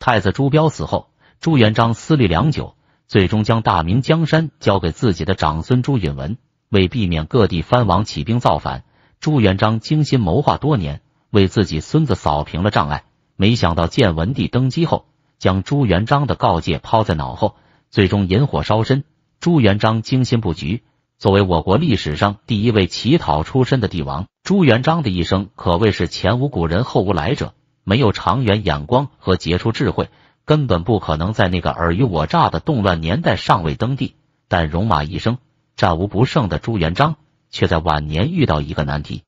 太子朱标死后，朱元璋思虑良久，最终将大明江山交给自己的长孙朱允文。为避免各地藩王起兵造反，朱元璋精心谋划多年，为自己孙子扫平了障碍。没想到建文帝登基后，将朱元璋的告诫抛在脑后，最终引火烧身。朱元璋精心布局，作为我国历史上第一位乞讨出身的帝王，朱元璋的一生可谓是前无古人，后无来者。没有长远眼光和杰出智慧，根本不可能在那个尔虞我诈的动乱年代尚未登帝，但戎马一生、战无不胜的朱元璋，却在晚年遇到一个难题。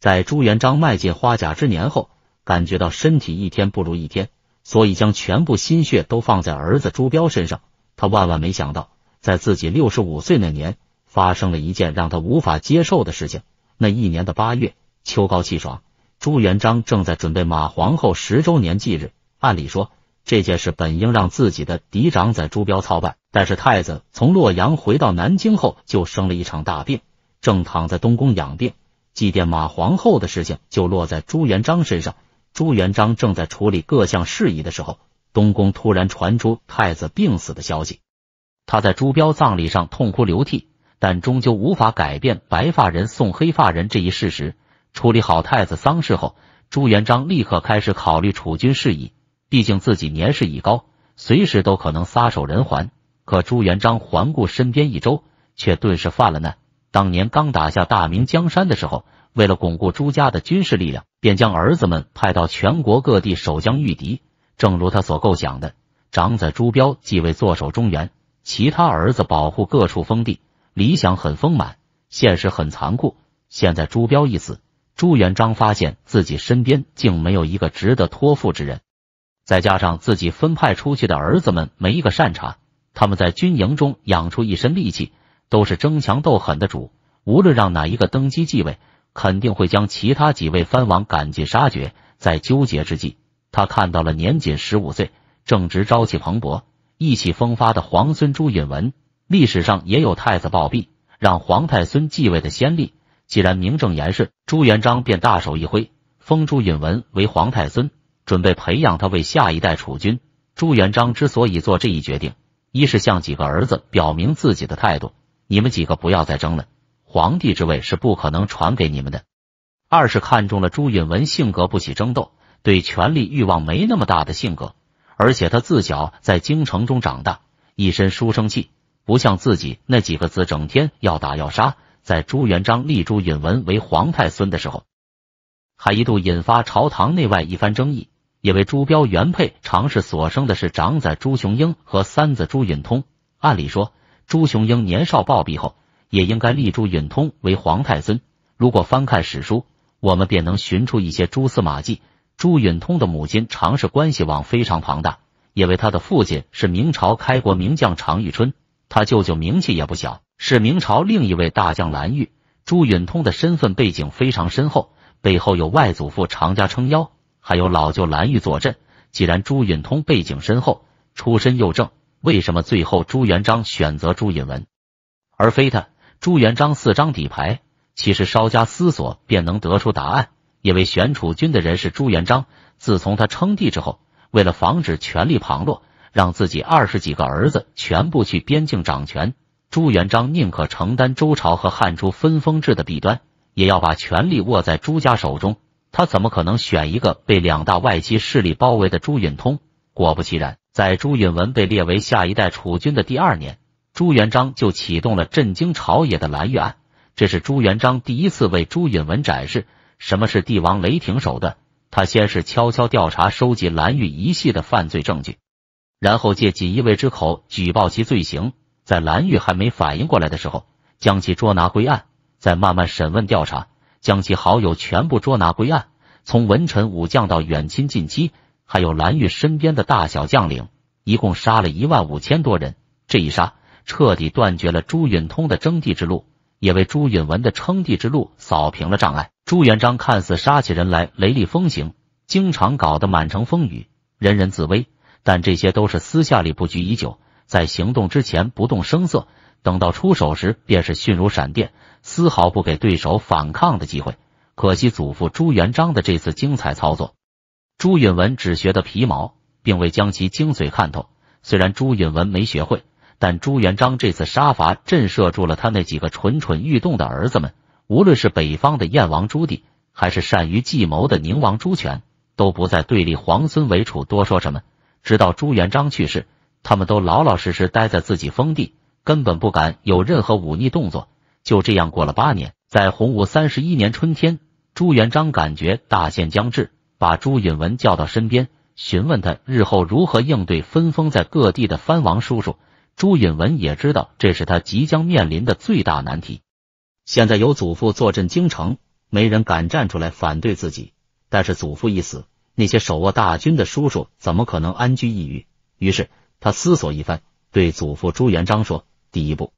在朱元璋迈进花甲之年后，感觉到身体一天不如一天，所以将全部心血都放在儿子朱标身上。他万万没想到，在自己六十五岁那年，发生了一件让他无法接受的事情。那一年的八月，秋高气爽。朱元璋正在准备马皇后十周年祭日，按理说这件事本应让自己的嫡长子朱标操办，但是太子从洛阳回到南京后就生了一场大病，正躺在东宫养病，祭奠马皇后的事情就落在朱元璋身上。朱元璋正在处理各项事宜的时候，东宫突然传出太子病死的消息，他在朱标葬礼上痛哭流涕，但终究无法改变白发人送黑发人这一事实。处理好太子丧事后，朱元璋立刻开始考虑储君事宜。毕竟自己年事已高，随时都可能撒手人寰。可朱元璋环顾身边一周，却顿时犯了难。当年刚打下大明江山的时候，为了巩固朱家的军事力量，便将儿子们派到全国各地守疆御敌。正如他所构想的，长子朱标继位坐守中原，其他儿子保护各处封地。理想很丰满，现实很残酷。现在朱标一死，朱元璋发现自己身边竟没有一个值得托付之人，再加上自己分派出去的儿子们没一个善茬，他们在军营中养出一身力气，都是争强斗狠的主。无论让哪一个登基继位，肯定会将其他几位藩王赶尽杀绝。在纠结之际，他看到了年仅十五岁、正值朝气蓬勃、意气风发的皇孙朱允文。历史上也有太子暴毙，让皇太孙继位的先例。既然名正言顺，朱元璋便大手一挥，封朱允文为皇太孙，准备培养他为下一代储君。朱元璋之所以做这一决定，一是向几个儿子表明自己的态度：你们几个不要再争了，皇帝之位是不可能传给你们的。二是看中了朱允文性格不喜争斗，对权力欲望没那么大的性格，而且他自小在京城中长大，一身书生气，不像自己那几个子整天要打要杀。在朱元璋立朱允文为皇太孙的时候，还一度引发朝堂内外一番争议，因为朱标原配常氏所生的是长子朱雄英和三子朱允通。按理说，朱雄英年少暴毙后，也应该立朱允通为皇太孙。如果翻看史书，我们便能寻出一些蛛丝马迹。朱允通的母亲常氏关系网非常庞大，因为他的父亲是明朝开国名将常遇春，他舅舅名气也不小。是明朝另一位大将蓝玉。朱允通的身份背景非常深厚，背后有外祖父常家撑腰，还有老舅蓝玉坐镇。既然朱允通背景深厚，出身又正，为什么最后朱元璋选择朱允文而非他？朱元璋四张底牌，其实稍加思索便能得出答案。因为选储君的人是朱元璋，自从他称帝之后，为了防止权力旁落，让自己二十几个儿子全部去边境掌权。朱元璋宁可承担周朝和汉初分封制的弊端，也要把权力握在朱家手中。他怎么可能选一个被两大外戚势力包围的朱允通？果不其然，在朱允文被列为下一代储君的第二年，朱元璋就启动了震惊朝野的蓝玉案。这是朱元璋第一次为朱允文展示什么是帝王雷霆手段。他先是悄悄调查收集蓝玉一系的犯罪证据，然后借锦衣卫之口举报其罪行。在蓝玉还没反应过来的时候，将其捉拿归案；再慢慢审问调查，将其好友全部捉拿归案。从文臣武将到远亲近戚，还有蓝玉身边的大小将领，一共杀了一万五千多人。这一杀，彻底断绝了朱允通的征帝之路，也为朱允文的称帝之路扫平了障碍。朱元璋看似杀起人来雷厉风行，经常搞得满城风雨，人人自危，但这些都是私下里布局已久。在行动之前不动声色，等到出手时便是迅如闪电，丝毫不给对手反抗的机会。可惜祖父朱元璋的这次精彩操作，朱允文只学的皮毛，并未将其精髓看透。虽然朱允文没学会，但朱元璋这次杀伐震慑住了他那几个蠢蠢欲动的儿子们。无论是北方的燕王朱棣，还是善于计谋的宁王朱权，都不再对立皇孙为楚多说什么。直到朱元璋去世。他们都老老实实待在自己封地，根本不敢有任何忤逆动作。就这样过了八年，在洪武三十一年春天，朱元璋感觉大限将至，把朱允文叫到身边，询问他日后如何应对分封在各地的藩王叔叔。朱允文也知道这是他即将面临的最大难题。现在有祖父坐镇京城，没人敢站出来反对自己。但是祖父一死，那些手握大军的叔叔怎么可能安居一隅？于是。他思索一番，对祖父朱元璋说：“第一步，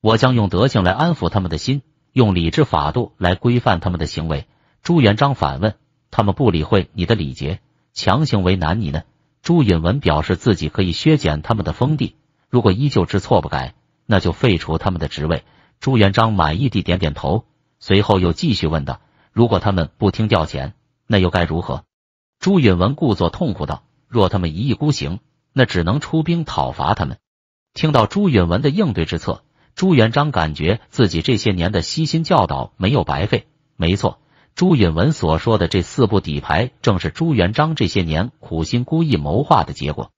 我将用德性来安抚他们的心，用礼制法度来规范他们的行为。”朱元璋反问：“他们不理会你的礼节，强行为难你呢？”朱允文表示自己可以削减他们的封地，如果依旧知错不改，那就废除他们的职位。朱元璋满意地点点头，随后又继续问道：“如果他们不听调遣，那又该如何？”朱允文故作痛苦道：“若他们一意孤行。”那只能出兵讨伐他们。听到朱允文的应对之策，朱元璋感觉自己这些年的悉心教导没有白费。没错，朱允文所说的这四步底牌，正是朱元璋这些年苦心孤诣谋划的结果。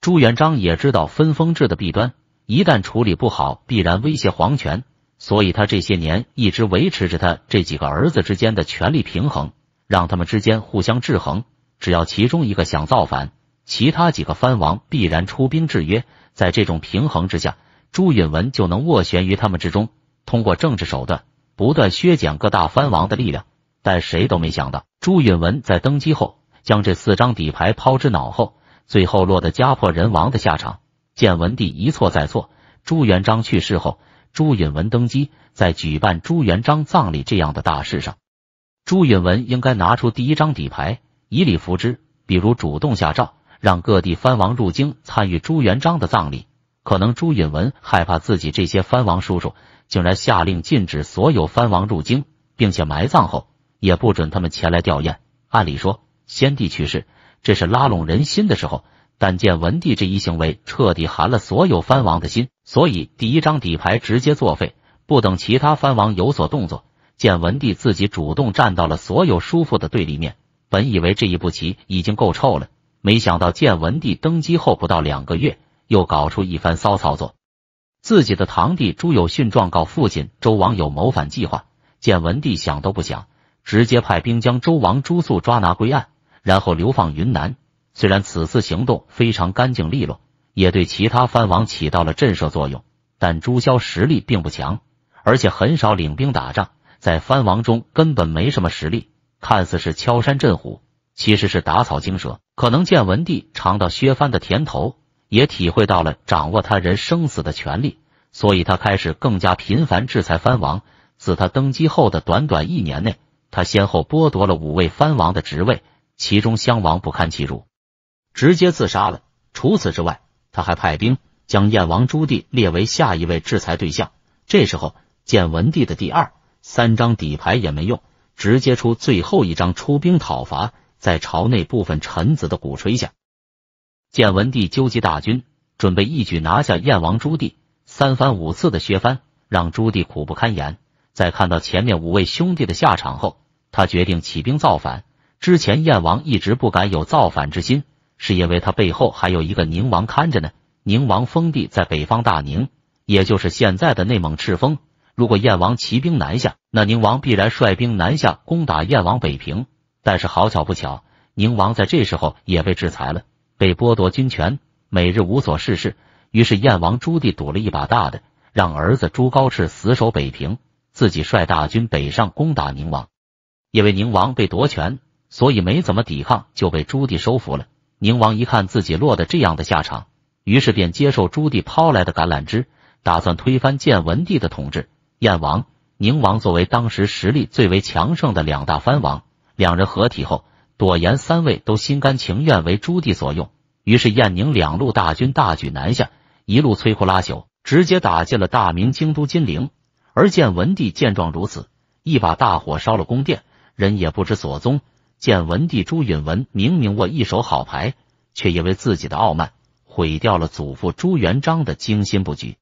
朱元璋也知道分封制的弊端，一旦处理不好，必然威胁皇权，所以他这些年一直维持着他这几个儿子之间的权力平衡，让他们之间互相制衡。只要其中一个想造反。其他几个藩王必然出兵制约，在这种平衡之下，朱允文就能斡旋于他们之中，通过政治手段不断削减各大藩王的力量。但谁都没想到，朱允文在登基后将这四张底牌抛之脑后，最后落得家破人亡的下场。建文帝一错再错，朱元璋去世后，朱允文登基，在举办朱元璋葬礼这样的大事上，朱允文应该拿出第一张底牌，以礼服之，比如主动下诏。让各地藩王入京参与朱元璋的葬礼，可能朱允文害怕自己这些藩王叔叔，竟然下令禁止所有藩王入京，并且埋葬后也不准他们前来吊唁。按理说，先帝去世，这是拉拢人心的时候，但建文帝这一行为彻底寒了所有藩王的心，所以第一张底牌直接作废。不等其他藩王有所动作，建文帝自己主动站到了所有叔父的对立面。本以为这一步棋已经够臭了。没想到，建文帝登基后不到两个月，又搞出一番骚操作。自己的堂弟朱友训状告父亲周王有谋反计划，建文帝想都不想，直接派兵将周王朱肃抓拿归案，然后流放云南。虽然此次行动非常干净利落，也对其他藩王起到了震慑作用，但朱萧实力并不强，而且很少领兵打仗，在藩王中根本没什么实力。看似是敲山震虎，其实是打草惊蛇。可能建文帝尝到削藩的甜头，也体会到了掌握他人生死的权利，所以他开始更加频繁制裁藩王。自他登基后的短短一年内，他先后剥夺了五位藩王的职位，其中襄王不堪其辱，直接自杀了。除此之外，他还派兵将燕王朱棣列为下一位制裁对象。这时候，建文帝的第二、三张底牌也没用，直接出最后一张，出兵讨伐。在朝内部分臣子的鼓吹下，建文帝纠集大军，准备一举拿下燕王朱棣。三番五次的削藩，让朱棣苦不堪言。在看到前面五位兄弟的下场后，他决定起兵造反。之前燕王一直不敢有造反之心，是因为他背后还有一个宁王看着呢。宁王封地在北方大宁，也就是现在的内蒙赤峰。如果燕王骑兵南下，那宁王必然率兵南下攻打燕王北平。但是好巧不巧，宁王在这时候也被制裁了，被剥夺军权，每日无所事事。于是燕王朱棣赌了一把大的，让儿子朱高炽死守北平，自己率大军北上攻打宁王。因为宁王被夺权，所以没怎么抵抗就被朱棣收服了。宁王一看自己落得这样的下场，于是便接受朱棣抛来的橄榄枝，打算推翻建文帝的统治。燕王、宁王作为当时实力最为强盛的两大藩王。两人合体后，朵颜三位都心甘情愿为朱棣所用。于是燕宁两路大军大举南下，一路摧枯拉朽，直接打进了大明京都金陵。而建文帝见状如此，一把大火烧了宫殿，人也不知所踪。建文帝朱允文明明握一手好牌，却因为自己的傲慢，毁掉了祖父朱元璋的精心布局。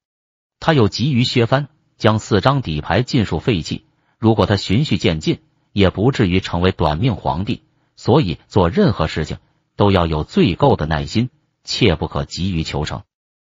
他又急于削藩，将四张底牌尽数废弃。如果他循序渐进，也不至于成为短命皇帝，所以做任何事情都要有最够的耐心，切不可急于求成。